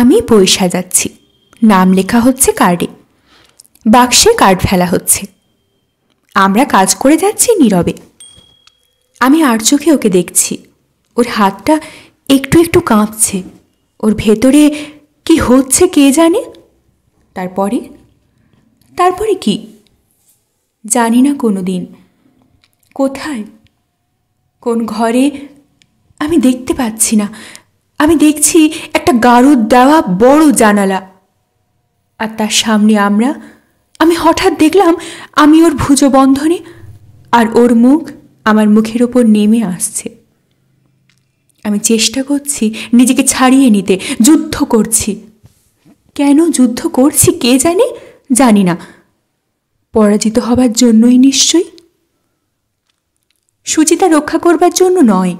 আমি বই সাজাচ্ছি নাম লেখা হচ্ছে কার্ডে বাক্সে কার্ড ফেলা হচ্ছে আমরা কাজ করে যাচ্ছি নীরবে আমি আর চোখে ওকে দেখছি ওর হাতটা একটু একটু কাঁপছে ওর ভেতরে কি হচ্ছে কে জানে তারপরে তারপরে কি জানি না কোনো দিন কোথায় কোন ঘরে আমি দেখতে পাচ্ছি না আমি দেখছি একটা গারুদ দেওয়া বড় জানালা আর তার সামনে আমরা আমি হঠাৎ দেখলাম আমি ওর বন্ধনে আর ওর মুখ আমার মুখের ওপর নেমে আসছে আমি চেষ্টা করছি নিজেকে ছাড়িয়ে নিতে যুদ্ধ করছি কেন যুদ্ধ করছি কে জানে জানি না পরাজিত হবার জন্যই নিশ্চয়ই সুচিতা রক্ষা করবার জন্য নয়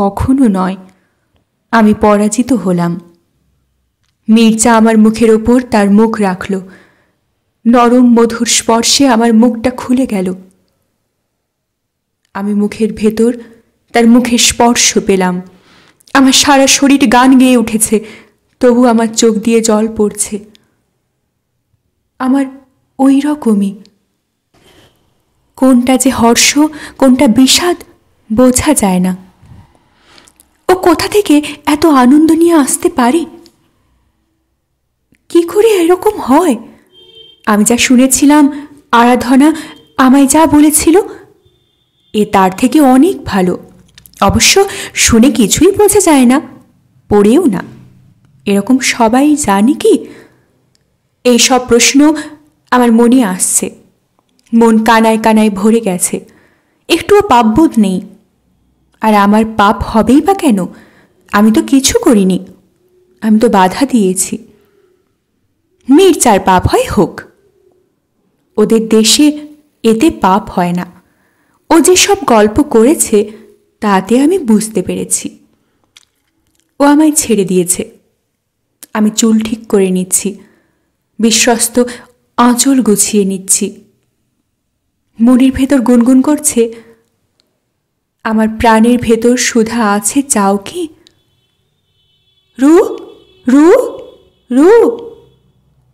কখনো নয় আমি পরাজিত হলাম মির্জা আমার মুখের ওপর তার মুখ রাখল নরম মধুর স্পর্শে আমার মুখটা খুলে গেল আমি মুখের ভেতর তার মুখে স্পর্শ পেলাম আমার সারা শরীর গান গেয়ে উঠেছে তবু আমার চোখ দিয়ে জল পড়ছে আমার ওই রকমই কোনটা যে হর্ষ কোনটা বিষাদ বোঝা যায় না কোথা থেকে এত আনন্দ নিয়ে আসতে পারে কি করে এরকম হয় আমি যা শুনেছিলাম আরাধনা আমায় যা বলেছিল এ তার থেকে অনেক ভালো অবশ্য শুনে কিছুই বোঝা যায় না পড়েও না এরকম সবাই জানে কি এই সব প্রশ্ন আমার মনে আসছে মন কানায় কানায় ভরে গেছে একটুও পাপবোধ নেই আর আমার পাপ হবেই বা কেন আমি তো কিছু করিনি আমি তো বাধা দিয়েছি মির্চার পাপ হয় হোক ওদের দেশে এতে পাপ হয় না ও যেসব গল্প করেছে তাতে আমি বুঝতে পেরেছি ও আমায় ছেড়ে দিয়েছে আমি চুল ঠিক করে নিচ্ছি বিশ্বস্ত আঁচল গুছিয়ে নিচ্ছি মনের ভেতর গুনগুন করছে আমার প্রাণের ভেতর সুধা আছে চাও কি রু রু রু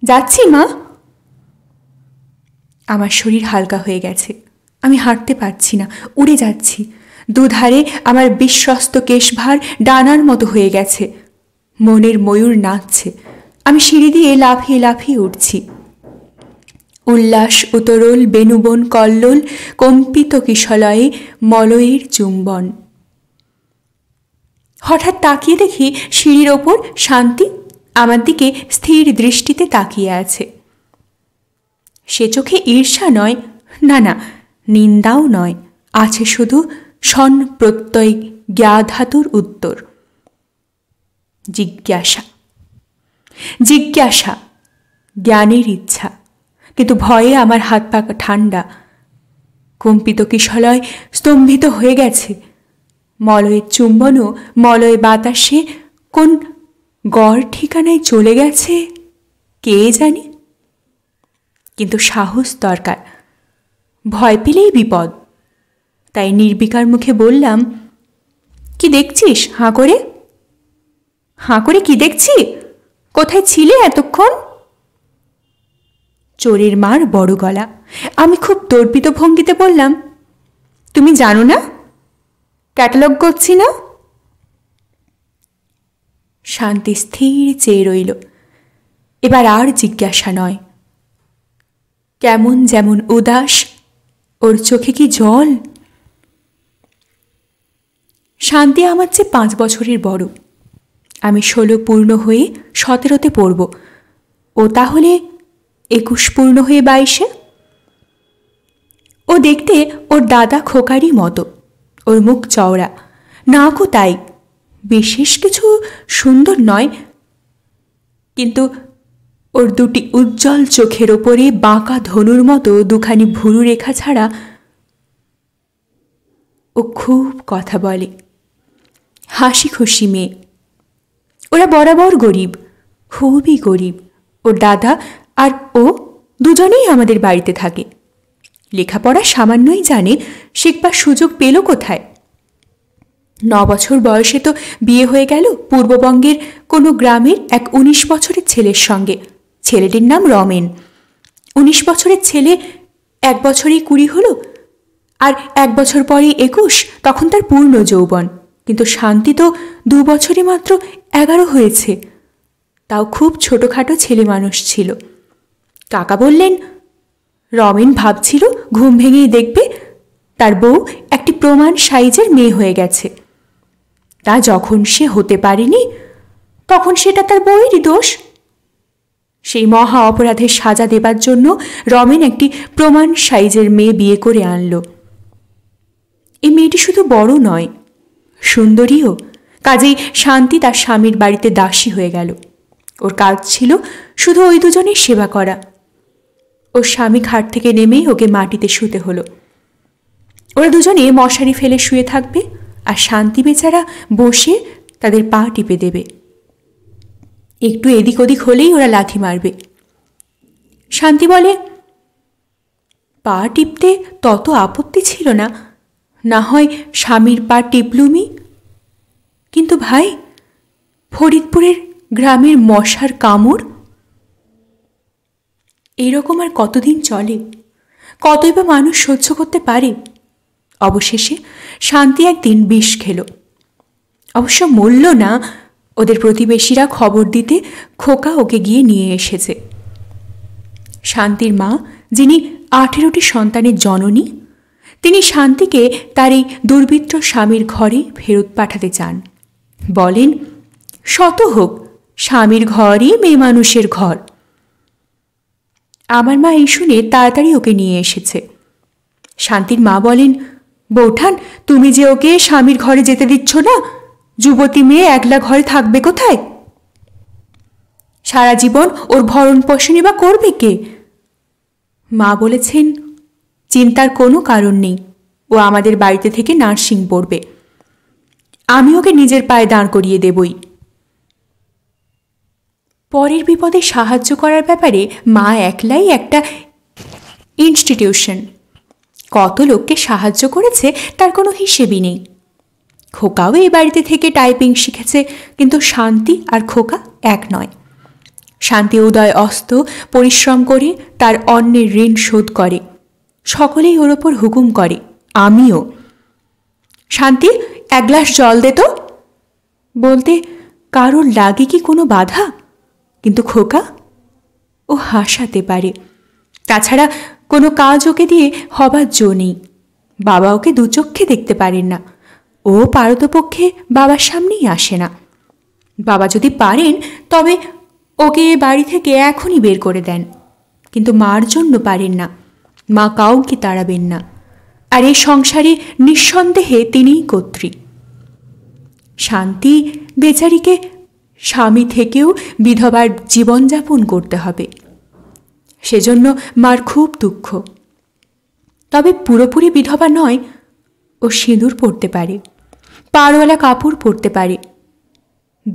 যাচ্ছি মা আমার শরীর হালকা হয়ে গেছে আমি হাঁটতে পারছি না উড়ে যাচ্ছি দুধারে আমার বিশ্বস্ত কেশভার ডানার মতো হয়ে গেছে মনের ময়ূর নাচছে আমি সিঁড়ি দিয়ে লাফিয়ে লাফিয়ে উঠছি উল্লাস উতরল বেনুবন কল্লোল কম্পিত কিশলয়ে মলয়ের চুম্বন হঠাৎ তাকিয়ে দেখি সিঁড়ির ওপর শান্তি আমার দিকে স্থির দৃষ্টিতে তাকিয়ে আছে সে চোখে ঈর্ষা নয় না না নিন্দাও নয় আছে শুধু সন প্রত্যয় জ্ঞাধাতুর উত্তর জিজ্ঞাসা জিজ্ঞাসা জ্ঞানের ইচ্ছা কিন্তু ভয়ে আমার হাত পাকা ঠান্ডা কম্পিত কিশলয় স্তম্ভিত হয়ে গেছে মলয়ের চুম্বনও মলয় বাতাসে কোন গড় ঠিকানায় চলে গেছে কে জানি কিন্তু সাহস দরকার ভয় পেলেই বিপদ তাই নির্বিকার মুখে বললাম কি দেখছিস হাঁ করে হাঁ করে কি দেখছি কোথায় ছিলে এতক্ষণ চোরের মার বড় গলা আমি খুব দর্পিত ভঙ্গিতে বললাম তুমি জানো না ক্যাটালগ করছি না শান্তি স্থির চেয়ে রইল এবার আর জিজ্ঞাসা নয় কেমন যেমন উদাস ওর চোখে কি জল শান্তি আমার চেয়ে পাঁচ বছরের বড় আমি ষোলো পূর্ণ হয়ে সতেরোতে পড়ব ও তাহলে একুশ পূর্ণ হয়ে বাইশে ও দেখতে ওর দাদা খোকারই মতো ওর মুখ চওড়া নাকও তাই বিশেষ কিছু সুন্দর নয় কিন্তু ওর দুটি উজ্জ্বল চোখের ওপরে বাঁকা ধনুর মতো দুখানি ভুরু রেখা ছাড়া ও খুব কথা বলে হাসি খুশি মেয়ে ওরা বরাবর গরিব খুবই গরিব ওর দাদা ও দুজনেই আমাদের বাড়িতে থাকে লেখাপড়া সামান্যই জানে শিখবার সুযোগ পেল কোথায় ন বছর বয়সে তো বিয়ে হয়ে গেল পূর্ববঙ্গের কোনো গ্রামের এক উনিশ বছরের ছেলের সঙ্গে ছেলেটির নাম রমেন উনিশ বছরের ছেলে এক বছরেই কুড়ি হলো আর এক বছর পরে একুশ তখন তার পূর্ণ যৌবন কিন্তু শান্তি তো দু বছরে মাত্র এগারো হয়েছে তাও খুব ছোটোখাটো ছেলে মানুষ ছিল কাকা বললেন রমেন ভাবছিল ঘুম ভেঙেই দেখবে তার বউ একটি প্রমাণ সাইজের মেয়ে হয়ে গেছে তা যখন সে হতে পারেনি তখন সেটা তার বউয়েরই দোষ সেই মহা অপরাধের সাজা দেবার জন্য রমেন একটি প্রমাণ সাইজের মেয়ে বিয়ে করে আনল এই মেয়েটি শুধু বড় নয় সুন্দরীও কাজেই শান্তি তার স্বামীর বাড়িতে দাসী হয়ে গেল ওর কাজ ছিল শুধু ওই দুজনের সেবা করা ওর স্বামী ঘাট থেকে নেমেই ওকে মাটিতে শুতে হলো ওরা দুজনে মশারি ফেলে শুয়ে থাকবে আর শান্তি বেচারা বসে তাদের পা টিপে দেবে একটু এদিক ওদিক হলেই ওরা লাথি মারবে শান্তি বলে পা টিপতে তত আপত্তি ছিল না না হয় স্বামীর পা টিপলুমি কিন্তু ভাই ফরিদপুরের গ্রামের মশার কামড় এরকম আর কতদিন চলে কতই বা মানুষ সহ্য করতে পারে অবশেষে শান্তি একদিন বিষ খেল অবশ্য মূল্য না ওদের প্রতিবেশীরা খবর দিতে খোকা ওকে গিয়ে নিয়ে এসেছে শান্তির মা যিনি আঠেরোটি সন্তানের জননী তিনি শান্তিকে তার এই দুর্বৃত্ত স্বামীর ঘরে ফেরত পাঠাতে চান বলেন শত হোক স্বামীর ঘরই মেয়ে মানুষের ঘর আমার মা এই শুনে তাড়াতাড়ি ওকে নিয়ে এসেছে শান্তির মা বলেন বৌঠান তুমি যে ওকে স্বামীর ঘরে যেতে দিচ্ছ না যুবতী মেয়ে একলা ঘরে থাকবে কোথায় সারা জীবন ওর ভরণ পোষণই বা করবে কে মা বলেছেন চিন্তার কোনো কারণ নেই ও আমাদের বাড়িতে থেকে নার্সিং পড়বে আমি ওকে নিজের পায়ে দাঁড় করিয়ে দেবই পরের বিপদে সাহায্য করার ব্যাপারে মা একলাই একটা ইনস্টিটিউশন কত লোককে সাহায্য করেছে তার কোনো হিসেবই নেই খোকাও এই বাড়িতে থেকে টাইপিং শিখেছে কিন্তু শান্তি আর খোকা এক নয় শান্তি উদয় অস্ত পরিশ্রম করে তার অন্যের ঋণ শোধ করে সকলেই ওর ওপর হুকুম করে আমিও শান্তি এক গ্লাস জল দে তো বলতে কারোর লাগে কি কোনো বাধা কিন্তু খোকা ও হাসাতে পারে তাছাড়া কোনো কাজ ওকে দিয়ে হবার জো নেই বাবা ওকে দুচক্ষে দেখতে পারেন না ও পারতপক্ষে বাবার সামনেই আসে না বাবা যদি পারেন তবে ওকে বাড়ি থেকে এখনই বের করে দেন কিন্তু মার জন্য পারেন না মা কাউকে তাড়াবেন না আর এই সংসারে নিঃসন্দেহে তিনিই কর্ত্রী শান্তি বেচারিকে স্বামী থেকেও বিধবার জীবনযাপন করতে হবে সেজন্য মার খুব দুঃখ তবে পুরোপুরি বিধবা নয় ও সিঁদুর পরতে পারে পাড়ওয়ালা কাপড় পরতে পারে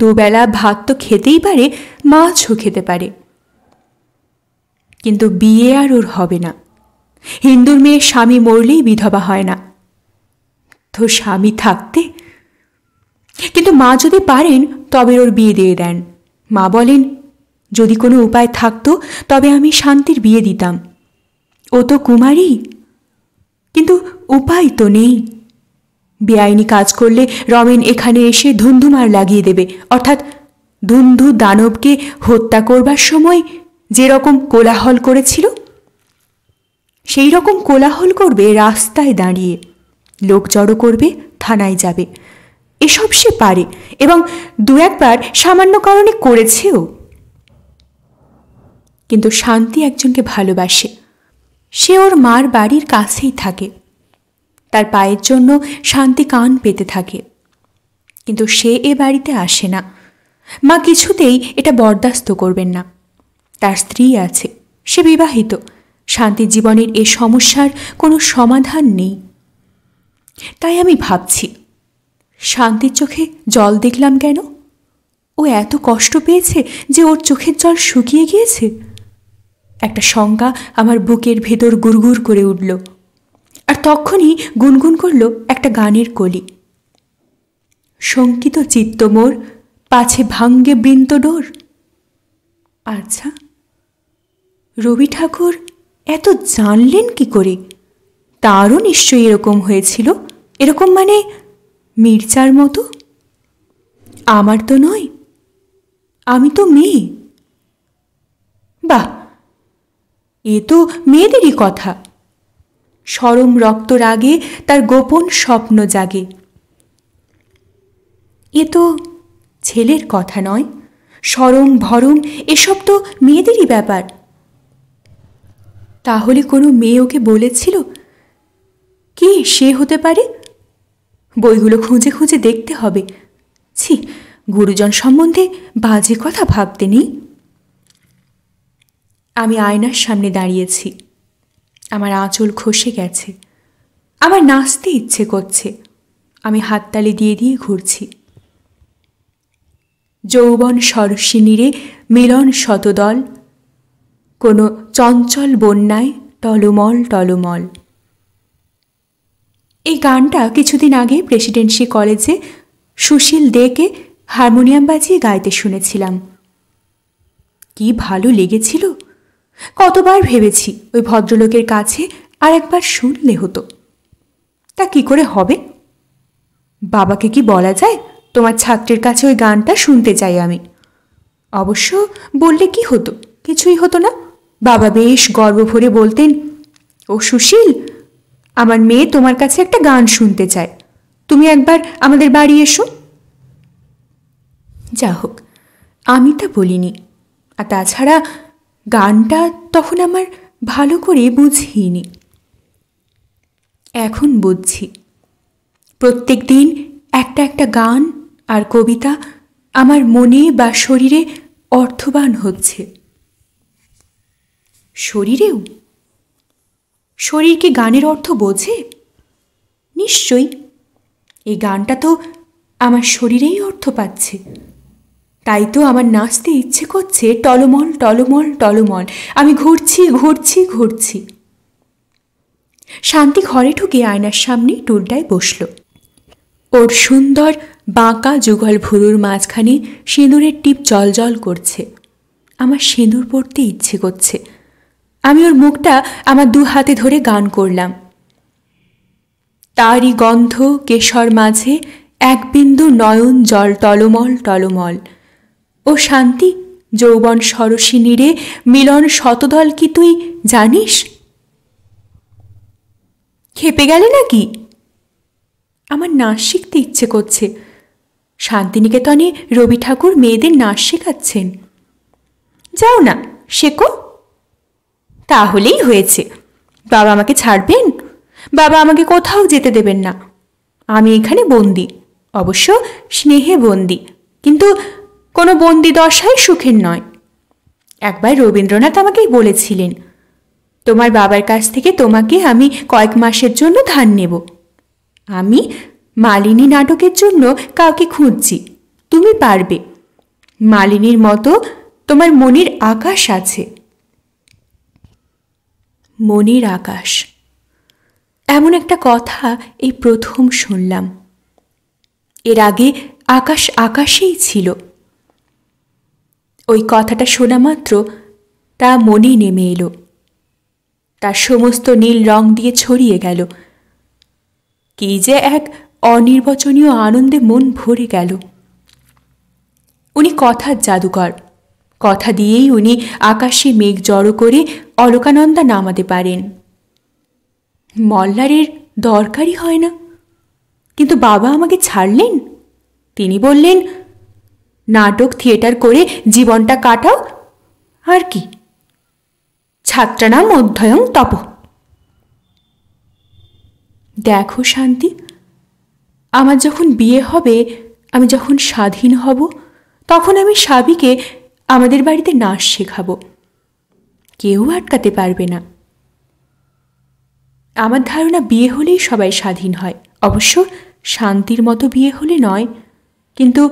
দুবেলা ভাত তো খেতেই পারে মাছও খেতে পারে কিন্তু বিয়ে আর ওর হবে না হিন্দুর মেয়ে স্বামী মরলেই বিধবা হয় না তো স্বামী থাকতে কিন্তু মা যদি পারেন তবে ওর বিয়ে দিয়ে দেন মা বলেন যদি কোনো উপায় থাকতো তবে আমি শান্তির বিয়ে দিতাম ও তো কুমারী কিন্তু উপায় তো নেই বেআইনি কাজ করলে রমেন এখানে এসে ধুন্ধুমার লাগিয়ে দেবে অর্থাৎ ধুন্ধু দানবকে হত্যা করবার সময় যেরকম কোলাহল করেছিল সেই রকম কোলাহল করবে রাস্তায় দাঁড়িয়ে লোক জড়ো করবে থানায় যাবে এসব সে পারে এবং দু একবার সামান্য কারণে করেছেও কিন্তু শান্তি একজনকে ভালোবাসে সে ওর মার বাড়ির কাছেই থাকে তার পায়ের জন্য শান্তি কান পেতে থাকে কিন্তু সে এ বাড়িতে আসে না মা কিছুতেই এটা বরদাস্ত করবেন না তার স্ত্রী আছে সে বিবাহিত শান্তি জীবনের এ সমস্যার কোনো সমাধান নেই তাই আমি ভাবছি শান্তির চোখে জল দেখলাম কেন ও এত কষ্ট পেয়েছে যে ওর চোখের জল শুকিয়ে গিয়েছে একটা শঙ্কা আমার বুকের ভেতর গুড়গুড় করে উঠল আর তখনই গুনগুন করল একটা গানের কলি শঙ্কিত চিত্ত মোর পাছে ভাঙ্গে বৃন্ত ডোর আচ্ছা রবি ঠাকুর এত জানলেন কি করে তারও নিশ্চয়ই এরকম হয়েছিল এরকম মানে মির্জার মতো আমার তো নয় আমি তো মেয়ে বাহ এ তো মেয়েদেরই কথা সরম রক্ত রাগে তার গোপন স্বপ্ন জাগে এ তো ছেলের কথা নয় সরম ভরম এসব তো মেয়েদেরই ব্যাপার তাহলে কোনো মেয়ে ওকে বলেছিল কি সে হতে পারে বইগুলো খুঁজে খুঁজে দেখতে হবে ছি গুরুজন সম্বন্ধে বাজে কথা ভাবতে নেই আমি আয়নার সামনে দাঁড়িয়েছি আমার আঁচল খসে গেছে আমার নাচতে ইচ্ছে করছে আমি হাততালি দিয়ে দিয়ে ঘুরছি যৌবন সরসিনীরে মিলন শতদল কোনো চঞ্চল বন্যায় টলমল টলমল এই গানটা কিছুদিন আগে প্রেসিডেন্সি কলেজে সুশীল দেকে হারমোনিয়াম বাজিয়ে গাইতে শুনেছিলাম কি ভালো লেগেছিল কতবার ভেবেছি ওই ভদ্রলোকের কাছে আর একবার শুনলে হতো তা কি করে হবে বাবাকে কি বলা যায় তোমার ছাত্রের কাছে ওই গানটা শুনতে চাই আমি অবশ্য বললে কি হতো কিছুই হতো না বাবা বেশ গর্ব ভরে বলতেন ও সুশীল আমার মেয়ে তোমার কাছে একটা গান শুনতে চায় তুমি একবার আমাদের বাড়ি এসো যা হোক আমি তা বলিনি আর তাছাড়া গানটা তখন আমার ভালো করে বুঝিনি এখন বুঝছি প্রত্যেক দিন একটা একটা গান আর কবিতা আমার মনে বা শরীরে অর্থবান হচ্ছে শরীরেও শরীর কি গানের অর্থ বোঝে নিশ্চয়ই এই গানটা তো আমার শরীরেই অর্থ পাচ্ছে তাই তো আমার নাচতে ইচ্ছে করছে টলমল টলমল টলমল আমি ঘুরছি ঘুরছি ঘুরছি শান্তি ঘরে ঢুকে আয়নার সামনে টুলটায় বসল ওর সুন্দর বাঁকা যুগল ভুরুর মাঝখানে সিঁদুরের টিপ জল করছে আমার সিঁদুর পড়তে ইচ্ছে করছে আমি ওর মুখটা আমার দু হাতে ধরে গান করলাম তারই গন্ধ কেশর মাঝে এক বিন্দু নয়ন জল টলমল টলমল ও শান্তি যৌবন সরসী নিরে মিলন শতদল কি তুই জানিস খেপে গেলে নাকি আমার নাচ শিখতে ইচ্ছে করছে শান্তিনিকেতনে রবি ঠাকুর মেয়েদের নাচ শেখাচ্ছেন যাও না শেখো তাহলেই হয়েছে বাবা আমাকে ছাড়বেন বাবা আমাকে কোথাও যেতে দেবেন না আমি এখানে বন্দি অবশ্য স্নেহে বন্দি কিন্তু কোনো বন্দি দশাই সুখের নয় একবার রবীন্দ্রনাথ আমাকেই বলেছিলেন তোমার বাবার কাছ থেকে তোমাকে আমি কয়েক মাসের জন্য ধার নেব আমি মালিনী নাটকের জন্য কাউকে খুঁজছি তুমি পারবে মালিনীর মতো তোমার মনের আকাশ আছে মনের আকাশ এমন একটা কথা এই প্রথম শুনলাম এর আগে আকাশ আকাশেই ছিল ওই কথাটা শোনা মাত্র তা মনে নেমে এলো তার সমস্ত নীল রং দিয়ে ছড়িয়ে গেল কি যে এক অনির্বচনীয় আনন্দে মন ভরে গেল উনি কথার জাদুকর কথা দিয়েই উনি আকাশে মেঘ জড়ো করে অলকানন্দা নামাতে পারেন মল্লারের দরকারই হয় না কিন্তু বাবা আমাকে ছাড়লেন তিনি বললেন নাটক থিয়েটার করে জীবনটা কাটাও আর কি ছাত্রানাম অধ্যয়ন তপ দেখো শান্তি আমার যখন বিয়ে হবে আমি যখন স্বাধীন হব তখন আমি সাবিকে আমাদের বাড়িতে নাচ শেখাবো কেউ আটকাতে পারবে না আমার ধারণা বিয়ে হলেই সবাই স্বাধীন হয় অবশ্য শান্তির মতো বিয়ে হলে নয় কিন্তু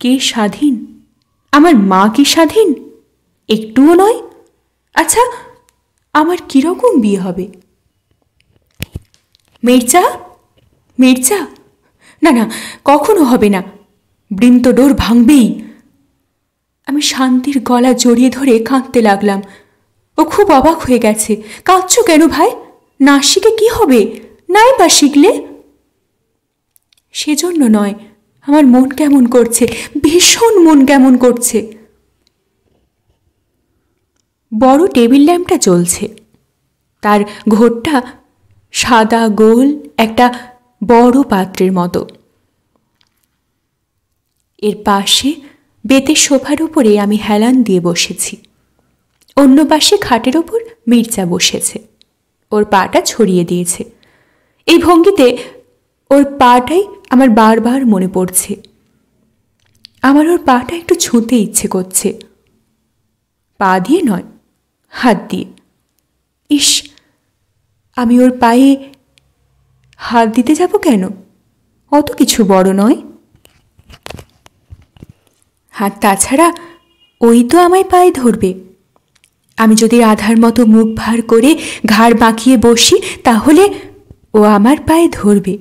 কে স্বাধীন আমার মা কি স্বাধীন একটুও নয় আচ্ছা আমার কীরকম বিয়ে হবে মির্চা মির্জা না না কখনো হবে না বৃন্তডোর ভাঙবেই আমি শান্তির গলা জড়িয়ে ধরে কাঁদতে লাগলাম ও খুব অবাক হয়ে গেছে কাঁদছ কেন ভাই না শিখে কি হবে নাই বা শিখলে সেজন্য নয় আমার মন কেমন করছে ভীষণ মন কেমন করছে বড় টেবিল ল্যাম্পটা জ্বলছে তার ঘোরটা সাদা গোল একটা বড় পাত্রের মতো এর পাশে বেতের শোভার ওপরে আমি হেলান দিয়ে বসেছি অন্য পাশে খাটের ওপর মির্জা বসেছে ওর পাটা ছড়িয়ে দিয়েছে এই ভঙ্গিতে ওর পাটাই আমার বারবার মনে পড়ছে আমার ওর পাটা একটু ছুঁতে ইচ্ছে করছে পা দিয়ে নয় হাত দিয়ে ইস আমি ওর পায়ে হাত দিতে যাব কেন অত কিছু বড় নয় আর তাছাড়া ওই তো আমায় পায়ে ধরবে আমি যদি আধার মতো মুখ ভার করে ঘাড় বাঁকিয়ে বসি তাহলে ও আমার পায়ে ধরবে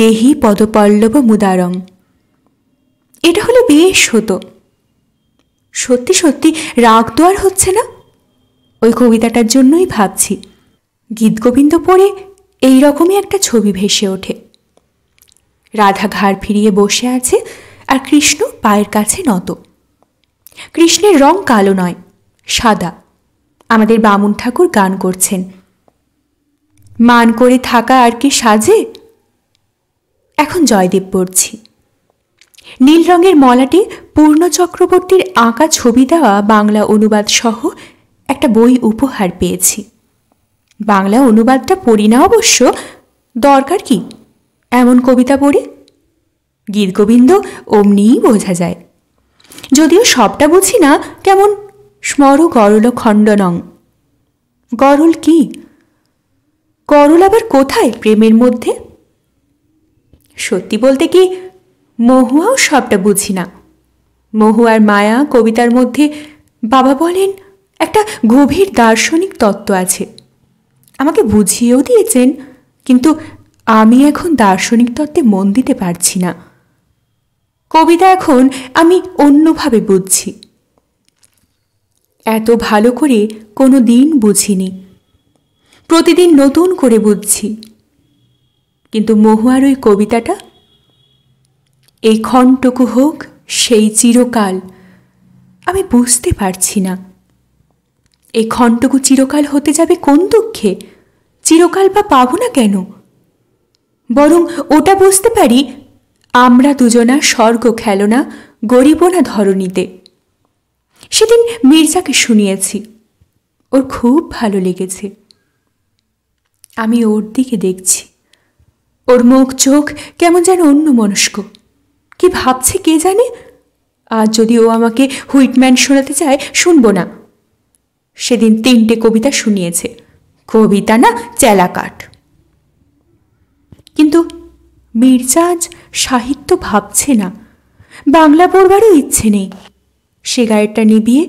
দেহি পদপল্লব মুদারং এটা হলো বেশ হতো সত্যি সত্যি রাগ তো আর হচ্ছে না ওই কবিতাটার জন্যই ভাবছি গীতগোবিন্দ পড়ে এই রকমই একটা ছবি ভেসে ওঠে রাধা ঘাড় ফিরিয়ে বসে আছে আর কৃষ্ণ পায়ের কাছে নত কৃষ্ণের রং কালো নয় সাদা আমাদের বামুন ঠাকুর গান করছেন মান করে থাকা আর কি সাজে এখন জয়দেব পড়ছি নীল রঙের মলাটি পূর্ণ চক্রবর্তীর আঁকা ছবি দেওয়া বাংলা অনুবাদ সহ একটা বই উপহার পেয়েছি বাংলা অনুবাদটা পড়ি না অবশ্য দরকার কি এমন কবিতা পড়ে গীতগোবিন্দ অমনিই বোঝা যায় যদিও সবটা বুঝি না কেমন স্মর গরল খণ্ডনং গরল কি গরল আবার কোথায় প্রেমের মধ্যে সত্যি বলতে কি মহুয়াও সবটা বুঝি না মহুয়ার মায়া কবিতার মধ্যে বাবা বলেন একটা গভীর দার্শনিক তত্ত্ব আছে আমাকে বুঝিয়েও দিয়েছেন কিন্তু আমি এখন দার্শনিক তত্ত্বে মন দিতে পারছি না কবিতা এখন আমি অন্যভাবে বুঝছি এত ভালো করে কোনো দিন বুঝিনি প্রতিদিন নতুন করে বুঝছি কিন্তু মহুয়ার ওই কবিতাটা এই ক্ষণটুকু হোক সেই চিরকাল আমি বুঝতে পারছি না এই ক্ষণটুকু চিরকাল হতে যাবে কোন দুঃখে চিরকাল বা পাবো না কেন বরং ওটা বুঝতে পারি আমরা দুজনা স্বর্গ খেলনা গরিবনা ধরণীতে সেদিন মির্জাকে শুনিয়েছি ওর খুব ভালো লেগেছে আমি ওর দিকে দেখছি ওর মুখ চোখ কেমন যেন অন্য মনস্ক কি ভাবছে কে জানে আর যদি ও আমাকে হুইটম্যান শোনাতে চায় শুনবো না সেদিন তিনটে কবিতা শুনিয়েছে কবিতা না চেলাকাঠ কিন্তু মির্জা আজ সাহিত্য ভাবছে না বাংলা পড়বারও ইচ্ছে নেই সিগারেটটা নিবিয়ে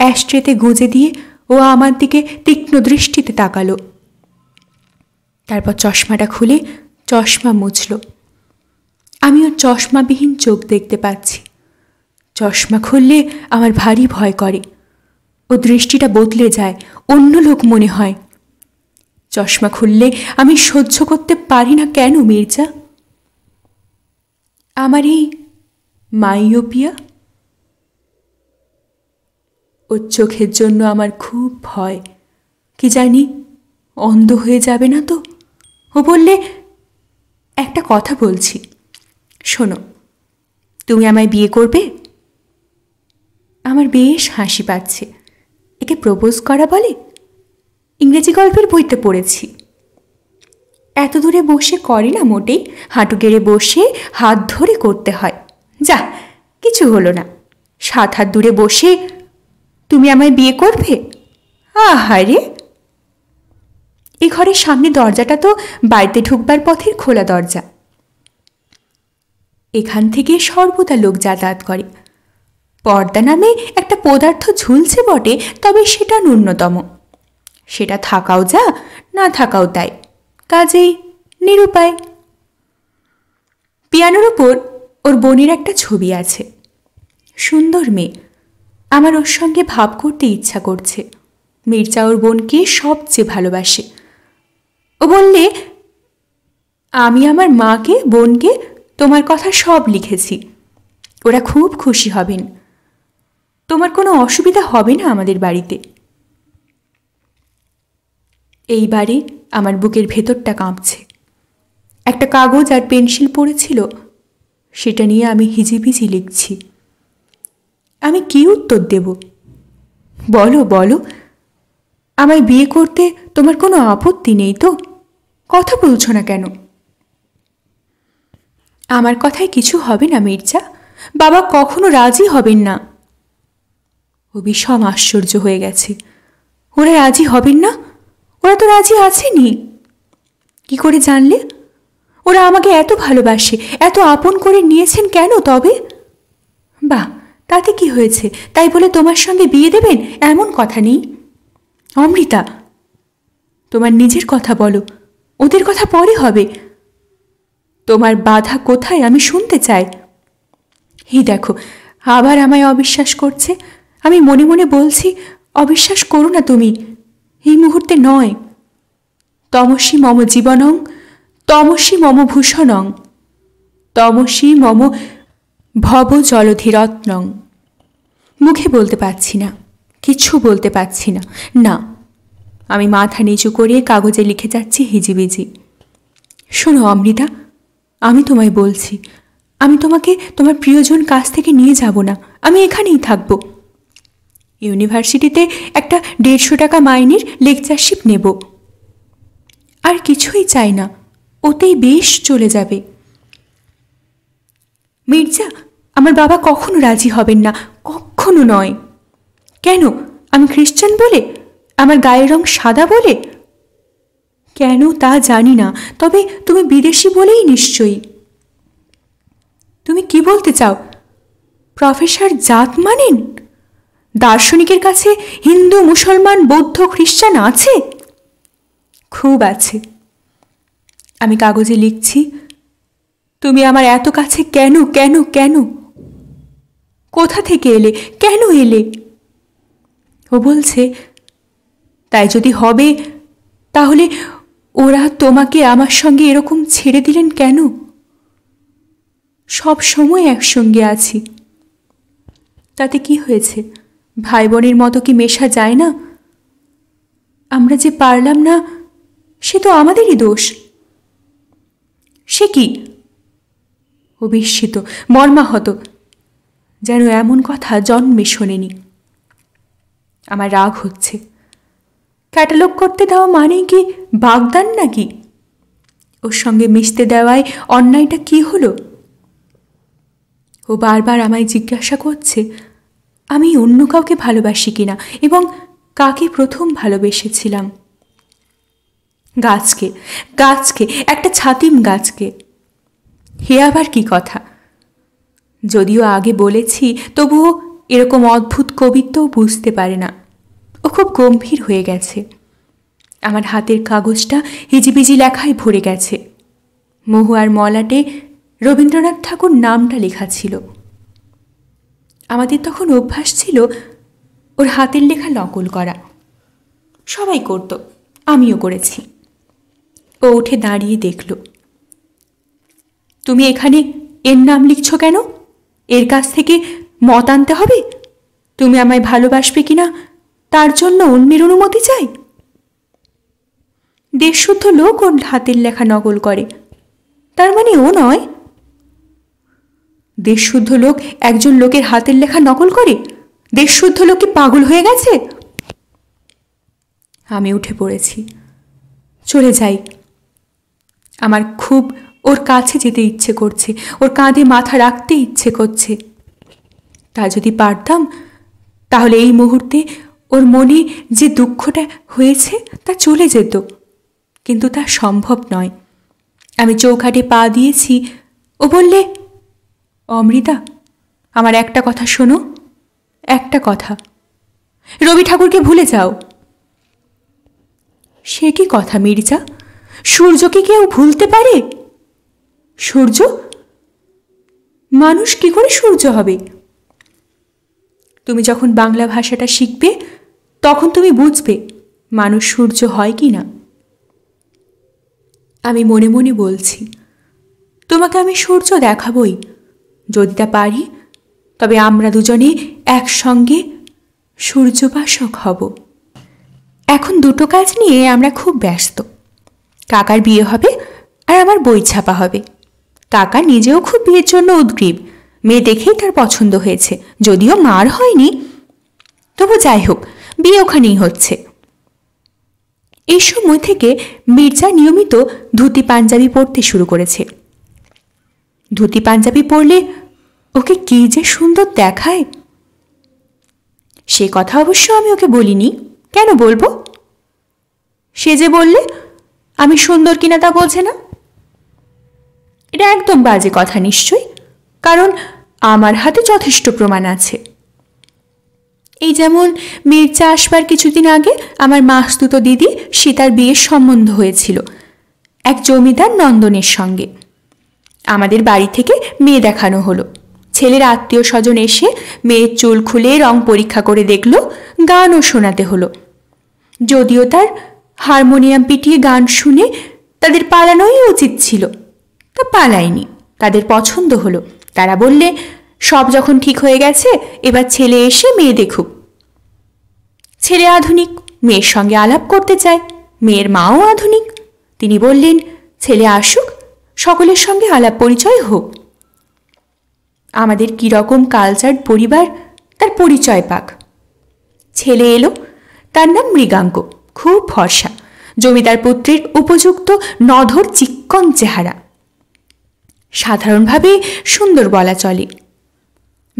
অ্যাস্ট্রেতে গুঁজে দিয়ে ও আমার দিকে তীক্ষ্ণ দৃষ্টিতে তাকালো তারপর চশমাটা খুলে চশমা মুছল আমি ওর চশমাবিহীন চোখ দেখতে পাচ্ছি চশমা খুললে আমার ভারী ভয় করে ও দৃষ্টিটা বদলে যায় অন্য লোক মনে হয় চশমা খুললে আমি সহ্য করতে পারি না কেন মির্জা আমার এই মাইওপিয়া ওর চোখের জন্য আমার খুব ভয় কি জানি অন্ধ হয়ে যাবে না তো ও বললে একটা কথা বলছি শোনো তুমি আমায় বিয়ে করবে আমার বেশ হাসি পাচ্ছে একে প্রপোজ করা বলে ইংরেজি গল্পের বইতে পড়েছি এত দূরে বসে করে না মোটেই হাঁটু গেড়ে বসে হাত ধরে করতে হয় যা কিছু হলো না সাত হাত দূরে বসে তুমি আমায় বিয়ে করবে আহারে এ ঘরের সামনে দরজাটা তো বাড়িতে ঢুকবার পথের খোলা দরজা এখান থেকে সর্বদা লোক যাতায়াত করে পর্দা নামে একটা পদার্থ ঝুলছে বটে তবে সেটা ন্যূনতম সেটা থাকাও যা না থাকাও তাই কাজেই নিরুপায় পিয়ানোর ওপর ওর বোনের একটা ছবি আছে সুন্দর মেয়ে আমার ওর সঙ্গে ভাব করতে ইচ্ছা করছে মির্জা ওর বোনকে সবচেয়ে ভালোবাসে ও বললে আমি আমার মাকে বোনকে তোমার কথা সব লিখেছি ওরা খুব খুশি হবেন তোমার কোনো অসুবিধা হবে না আমাদের বাড়িতে এইবারে আমার বুকের ভেতরটা কাঁপছে একটা কাগজ আর পেন্সিল পড়েছিল সেটা নিয়ে আমি হিজিবিজি লিখছি আমি কি উত্তর দেব বলো বলো আমায় বিয়ে করতে তোমার কোনো আপত্তি নেই তো কথা বলছো না কেন আমার কথায় কিছু হবে না মির্জা বাবা কখনো রাজি হবেন না ও বিষম আশ্চর্য হয়ে গেছে ওরা রাজি হবেন না ওরা তো রাজি আছেনি কি করে জানলে ওরা আমাকে এত ভালোবাসে এত আপন করে নিয়েছেন কেন তবে বা তাতে কি হয়েছে তাই বলে তোমার সঙ্গে বিয়ে দেবেন এমন কথা নেই অমৃতা তোমার নিজের কথা বলো ওদের কথা পরে হবে তোমার বাধা কোথায় আমি শুনতে চাই হি দেখো আবার আমায় অবিশ্বাস করছে আমি মনে মনে বলছি অবিশ্বাস করো না তুমি এই মুহূর্তে নয় তমসী মম জীবনং তমসি মম ভূষণং তমসি মম ভব জলধিরত্নং মুখে বলতে পারছি না কিছু বলতে পারছি না না আমি মাথা নিচু করে কাগজে লিখে যাচ্ছি হিজিবিজি শোনো অমৃতা আমি তোমায় বলছি আমি তোমাকে তোমার প্রিয়জন কাছ থেকে নিয়ে যাব না আমি এখানেই থাকবো ইউনিভার্সিটিতে একটা দেড়শো টাকা মাইনের লেকচারশিপ নেব আর কিছুই চাই না ওতেই বেশ চলে যাবে মির্জা আমার বাবা কখনো রাজি হবেন না কখনো নয় কেন আমি খ্রিশ্চান বলে আমার গায়ের রং সাদা বলে কেন তা জানি না তবে তুমি বিদেশি বলেই নিশ্চয়ই তুমি কি বলতে চাও প্রফেসর জাত মানেন দার্শনিকের কাছে হিন্দু মুসলমান বৌদ্ধ খ্রিস্টান আছে খুব আছে আমি কাগজে লিখছি তুমি আমার এত কাছে কেন কেন কেন কোথা থেকে এলে কেন এলে ও বলছে তাই যদি হবে তাহলে ওরা তোমাকে আমার সঙ্গে এরকম ছেড়ে দিলেন কেন সব সময় একসঙ্গে আছি তাতে কি হয়েছে ভাই বোনের মতো কি মেশা যায় না আমরা যে পারলাম না সে তো আমাদেরই দোষ সে কি ও বিস্মিত মর্মাহত যেন এমন কথা জন্মে শোনেনি আমার রাগ হচ্ছে ক্যাটালগ করতে দেওয়া মানে কি বাগদান নাকি ওর সঙ্গে মিশতে দেওয়ায় অন্যায়টা কি হলো ও বারবার আমায় জিজ্ঞাসা করছে আমি অন্য কাউকে ভালোবাসি কিনা এবং কাকে প্রথম ভালোবেসেছিলাম গাছকে গাছকে একটা ছাতিম গাছকে হে আবার কি কথা যদিও আগে বলেছি তবুও এরকম অদ্ভুত কবিত্বও বুঝতে পারে না ও খুব গম্ভীর হয়ে গেছে আমার হাতের কাগজটা হিজিবিজি লেখায় ভরে গেছে মহুয়ার মলাটে রবীন্দ্রনাথ ঠাকুর নামটা লেখা ছিল আমাদের তখন অভ্যাস ছিল ওর হাতের লেখা নকল করা সবাই করত আমিও করেছি ও উঠে দাঁড়িয়ে দেখল তুমি এখানে এর নাম লিখছ কেন এর কাছ থেকে মত আনতে হবে তুমি আমায় ভালোবাসবে কিনা তার জন্য অন্যের অনুমতি চাই দেশশুদ্ধ লোক ওর হাতের লেখা নকল করে তার মানে ও নয় দেশশুদ্ধ লোক একজন লোকের হাতের লেখা নকল করে দেশশুদ্ধ লোক কি পাগল হয়ে গেছে আমি উঠে পড়েছি চলে যাই আমার খুব ওর কাছে যেতে ইচ্ছে করছে ওর কাঁধে মাথা রাখতে ইচ্ছে করছে তা যদি পারতাম তাহলে এই মুহূর্তে ওর মনে যে দুঃখটা হয়েছে তা চলে যেত কিন্তু তা সম্ভব নয় আমি চৌকাঠে পা দিয়েছি ও বললে অমৃতা আমার একটা কথা শোনো একটা কথা রবি ঠাকুরকে ভুলে যাও সে কি কথা মির্জা সূর্যকে কেউ ভুলতে পারে সূর্য মানুষ কি করে সূর্য হবে তুমি যখন বাংলা ভাষাটা শিখবে তখন তুমি বুঝবে মানুষ সূর্য হয় কি না আমি মনে মনে বলছি তোমাকে আমি সূর্য দেখাবই যদি তা পারি তবে আমরা দুজনে একসঙ্গে সূর্যপাসক হব এখন দুটো কাজ নিয়ে আমরা খুব ব্যস্ত কাকার বিয়ে হবে আর আমার বই ছাপা হবে কাকা নিজেও খুব বিয়ের জন্য উদ্গ্রীব মেয়ে দেখেই তার পছন্দ হয়েছে যদিও মার হয়নি তবু যাই হোক বিয়ে ওখানেই হচ্ছে এই সময় থেকে মির্জা নিয়মিত ধুতি পাঞ্জাবি পরতে শুরু করেছে ধুতি পাঞ্জাবি পরলে ওকে কি যে সুন্দর দেখায় সে কথা অবশ্য আমি ওকে বলিনি কেন বলবো সে যে বললে আমি সুন্দর কিনা তা বোঝে না এটা একদম বাজে কথা নিশ্চয়ই কারণ আমার হাতে যথেষ্ট প্রমাণ আছে এই যেমন মির্চা আসবার কিছুদিন আগে আমার মাস্তুত দিদি সীতার বিয়ের সম্বন্ধ হয়েছিল এক জমিদার নন্দনের সঙ্গে আমাদের বাড়ি থেকে মেয়ে দেখানো হলো ছেলের আত্মীয় স্বজন এসে মেয়ের চুল খুলে রং পরীক্ষা করে দেখল গানও শোনাতে হলো যদিও তার হারমোনিয়াম পিটিয়ে গান শুনে তাদের পালানোই উচিত ছিল তা পালায়নি তাদের পছন্দ হলো তারা বললে সব যখন ঠিক হয়ে গেছে এবার ছেলে এসে মেয়ে দেখুক ছেলে আধুনিক মেয়ের সঙ্গে আলাপ করতে চায় মেয়ের মাও আধুনিক তিনি বললেন ছেলে আসুক সকলের সঙ্গে আলাপ পরিচয় হোক আমাদের কীরকম কালচার পরিবার তার পরিচয় পাক ছেলে এলো তার নাম মৃগাঙ্ক খুব ভরসা জমিদার পুত্রের উপযুক্ত নধর চিকন চেহারা সাধারণভাবে সুন্দর বলা চলে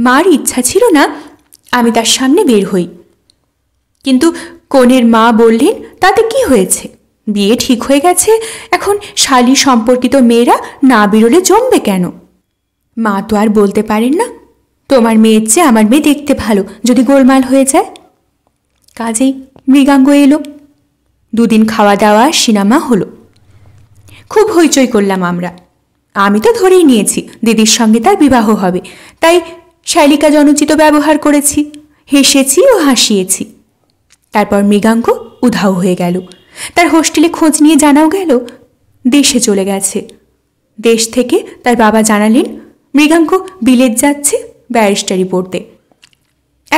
মার ইচ্ছা ছিল না আমি তার সামনে বের হই কিন্তু কনের মা বললেন তাতে কি হয়েছে বিয়ে ঠিক হয়ে গেছে এখন শালি সম্পর্কিত মেয়েরা না বেরোলে জমবে কেন মা তো আর বলতে পারেন না তোমার মেয়ের চেয়ে আমার মেয়ে দেখতে ভালো যদি গোলমাল হয়ে যায় কাজেই মৃগাঙ্গ এলো দুদিন খাওয়া দাওয়া সিনেমা হলো খুব হইচই করলাম আমরা আমি তো ধরেই নিয়েছি দিদির সঙ্গে তার বিবাহ হবে তাই শ্যালিকা জনচিত ব্যবহার করেছি হেসেছি ও হাসিয়েছি তারপর মৃগাঙ্গ উধাও হয়ে গেল তার হোস্টেলে খোঁজ নিয়ে জানাও গেল দেশে চলে গেছে দেশ থেকে তার বাবা জানালেন মৃগাঙ্ক বিলেত যাচ্ছে ব্যারিস্টারি পড়তে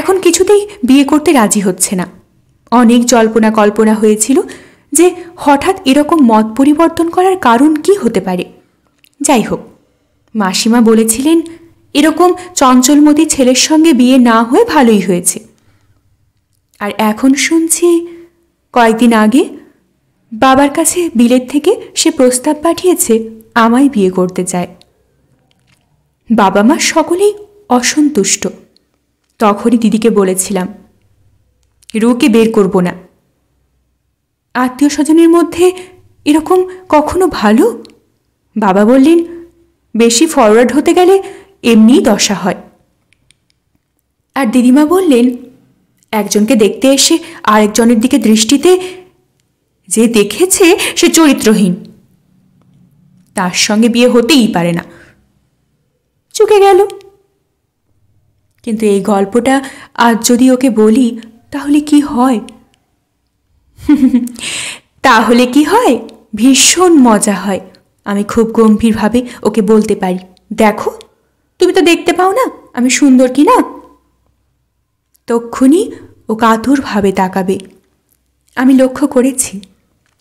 এখন কিছুতেই বিয়ে করতে রাজি হচ্ছে না অনেক জল্পনা কল্পনা হয়েছিল যে হঠাৎ এরকম মত পরিবর্তন করার কারণ কি হতে পারে যাই হোক মাসিমা বলেছিলেন এরকম চঞ্চলমতি ছেলের সঙ্গে বিয়ে না হয়ে ভালোই হয়েছে আর এখন শুনছি কয়েকদিন আগে বাবার কাছে বিলেত থেকে সে প্রস্তাব পাঠিয়েছে আমায় বিয়ে করতে চায় বাবা মা সকলেই অসন্তুষ্ট তখনই দিদিকে বলেছিলাম রুকে বের করব না আত্মীয় স্বজনের মধ্যে এরকম কখনো ভালো বাবা বললেন বেশি ফরওয়ার্ড হতে গেলে এমনিই দশা হয় আর দিদিমা বললেন একজনকে দেখতে এসে আরেকজনের দিকে দৃষ্টিতে যে দেখেছে সে চরিত্রহীন তার সঙ্গে বিয়ে হতেই পারে না চুকে গেল কিন্তু এই গল্পটা আজ যদি ওকে বলি তাহলে কি হয় তাহলে কি হয় ভীষণ মজা হয় আমি খুব গম্ভীরভাবে ওকে বলতে পারি দেখো তুমি তো দেখতে পাও না আমি সুন্দর কি না তক্ষুনি ও কাতুরভাবে তাকাবে আমি লক্ষ্য করেছি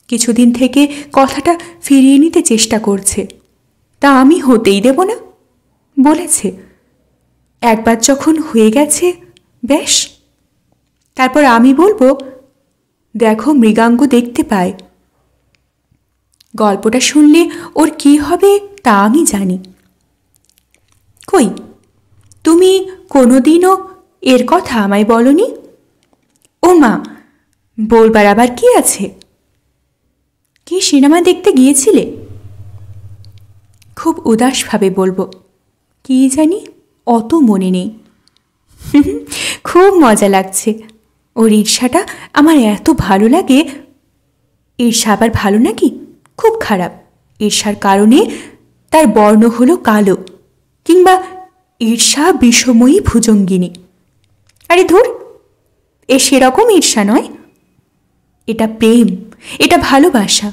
কিছুদিন থেকে কথাটা ফিরিয়ে নিতে চেষ্টা করছে তা আমি হতেই দেব না বলেছে একবার যখন হয়ে গেছে বেশ তারপর আমি বলবো দেখো মৃগাঙ্গ দেখতে পায় গল্পটা শুনলে ওর কি হবে তা আমি জানি কই তুমি কোনোদিনও এর কথা আমায় বলনি ও মা বলবার আবার কি আছে কি সিনেমা দেখতে গিয়েছিলে খুব উদাসভাবে বলবো কি জানি অত মনে নেই খুব মজা লাগছে ওর ঈর্ষাটা আমার এত ভালো লাগে ঈর্ষা আবার ভালো নাকি খুব খারাপ ঈর্ষার কারণে তার বর্ণ হলো কালো কিংবা ঈর্ষা বিষময়ী ভুজঙ্গিনী আরে ধুর এ সেরকম ঈর্ষা নয় এটা প্রেম এটা ভালোবাসা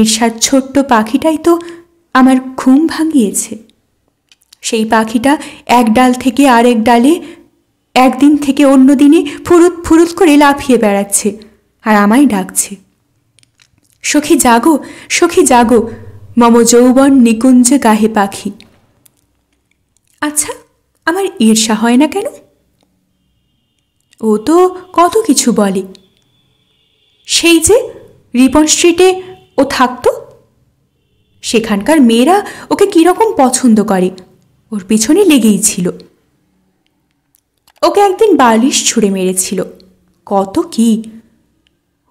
ঈর্ষার ছোট্ট পাখিটাই তো আমার ঘুম ভাঙিয়েছে সেই পাখিটা এক ডাল থেকে আরেক ডালে একদিন থেকে অন্য দিনে ফুরুত ফুরুত করে লাফিয়ে বেড়াচ্ছে আর আমায় ডাকছে সখী জাগো সখী জাগো মম যৌবন নিকুঞ্জ গাহে পাখি আচ্ছা আমার ঈর্ষা হয় না কেন ও তো কত কিছু বলে সেই যে রিপন স্ট্রিটে ও থাকতো সেখানকার মেয়েরা ওকে কীরকম পছন্দ করে ওর পেছনে লেগেই ছিল ওকে একদিন বালিশ ছুঁড়ে মেরেছিল কত কি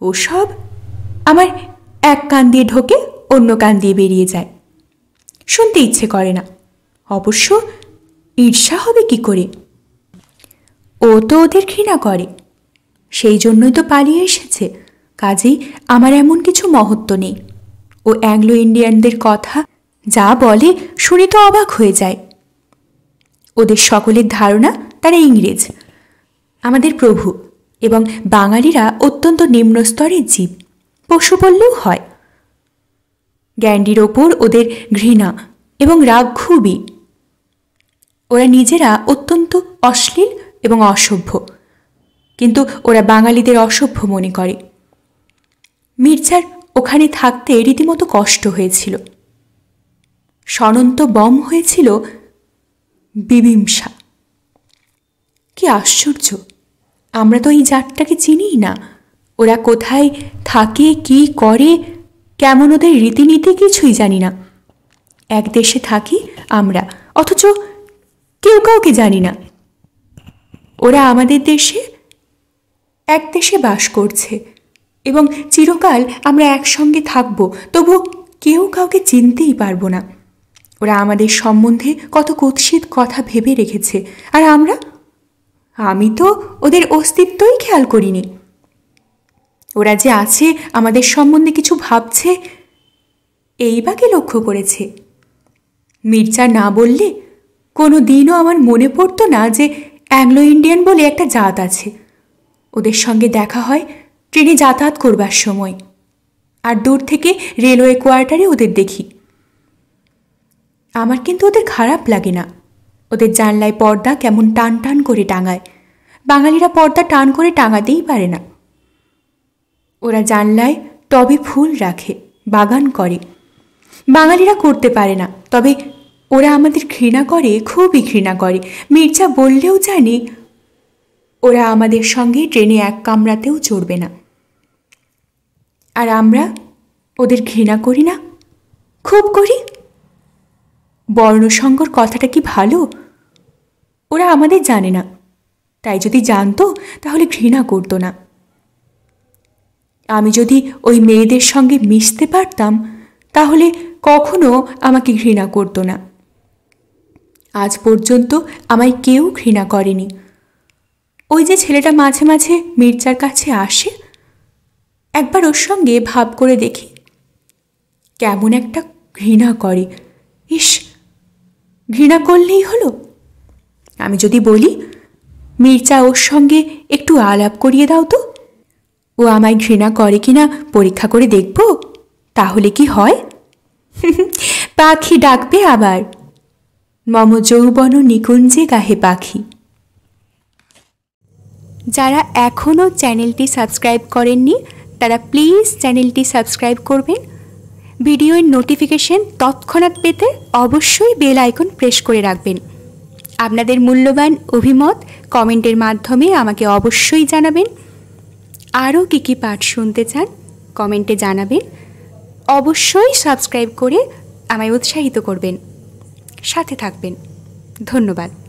ওসব আমার এক কান দিয়ে ঢোকে অন্য কান দিয়ে বেরিয়ে যায় শুনতে ইচ্ছে করে না অবশ্য ঈর্ষা হবে কি করে ও তো ওদের ঘৃণা করে সেই জন্যই তো পালিয়ে এসেছে কাজেই আমার এমন কিছু মহত্ব নেই ও অ্যাংলো ইন্ডিয়ানদের কথা যা বলে শুনে তো অবাক হয়ে যায় ওদের সকলের ধারণা তারা ইংরেজ আমাদের প্রভু এবং বাঙালিরা অত্যন্ত নিম্ন স্তরের জীব পশু বললেও হয় গ্যান্ডির ওপর ওদের ঘৃণা এবং রাগ খুবই ওরা নিজেরা অত্যন্ত অশ্লীল এবং অসভ্য কিন্তু ওরা বাঙালিদের অসভ্য মনে করে মির্জার ওখানে থাকতে রীতিমতো কষ্ট হয়েছিল সনন্ত বম হয়েছিল বিবিমসা কি আশ্চর্য আমরা তো এই জাতটাকে চিনিই না ওরা কোথায় থাকে কি করে কেমন ওদের রীতিনীতি কিছুই জানি না এক দেশে থাকি আমরা অথচ কেউ কাউকে জানি না ওরা আমাদের দেশে এক দেশে বাস করছে এবং চিরকাল আমরা একসঙ্গে থাকবো তবু কেউ কাউকে চিনতেই পারবো না ওরা আমাদের সম্বন্ধে কত কুৎসিত কথা ভেবে রেখেছে আর আমরা আমি তো ওদের অস্তিত্বই খেয়াল করিনি ওরা যে আছে আমাদের সম্বন্ধে কিছু ভাবছে এই বাকে লক্ষ্য করেছে মির্জা না বললে কোনো দিনও আমার মনে পড়তো না যে অ্যাংলো ইন্ডিয়ান বলে একটা জাত আছে ওদের সঙ্গে দেখা হয় ট্রেনে যাতায়াত করবার সময় আর দূর থেকে রেলওয়ে কোয়ার্টারে ওদের দেখি আমার কিন্তু ওদের খারাপ লাগে না ওদের জানলায় পর্দা কেমন টান টান করে টাঙায় বাঙালিরা পর্দা টান করে টাঙাতেই পারে না ওরা জানলায় টবে ফুল রাখে বাগান করে বাঙালিরা করতে পারে না তবে ওরা আমাদের ঘৃণা করে খুবই ঘৃণা করে মির্জা বললেও জানি ওরা আমাদের সঙ্গে ট্রেনে এক কামড়াতেও চড়বে না আর আমরা ওদের ঘৃণা করি না খুব করি বর্ণসঙ্গর কথাটা কি ভালো ওরা আমাদের জানে না তাই যদি জানতো তাহলে ঘৃণা করতো না আমি যদি ওই মেয়েদের সঙ্গে মিশতে পারতাম তাহলে কখনো আমাকে ঘৃণা করতো না আজ পর্যন্ত আমায় কেউ ঘৃণা করেনি ওই যে ছেলেটা মাঝে মাঝে মির্জার কাছে আসে একবার ওর সঙ্গে ভাব করে দেখি কেমন একটা ঘৃণা করে ইস ঘৃণা করলেই হলো আমি যদি বলি মির্জা ওর সঙ্গে একটু আলাপ করিয়ে দাও তো ও আমায় ঘৃণা করে কি না পরীক্ষা করে দেখব তাহলে কি হয় পাখি ডাকবে আবার মম যৌবন নিকুঞ্জে গাহে পাখি যারা এখনও চ্যানেলটি সাবস্ক্রাইব করেননি তারা প্লিজ চ্যানেলটি সাবস্ক্রাইব করবেন ভিডিওর নোটিফিকেশন তৎক্ষণাৎ পেতে অবশ্যই বেল আইকন প্রেস করে রাখবেন আপনাদের মূল্যবান অভিমত কমেন্টের মাধ্যমে আমাকে অবশ্যই জানাবেন আরও কী কী পাঠ শুনতে চান কমেন্টে জানাবেন অবশ্যই সাবস্ক্রাইব করে আমায় উৎসাহিত করবেন সাথে থাকবেন ধন্যবাদ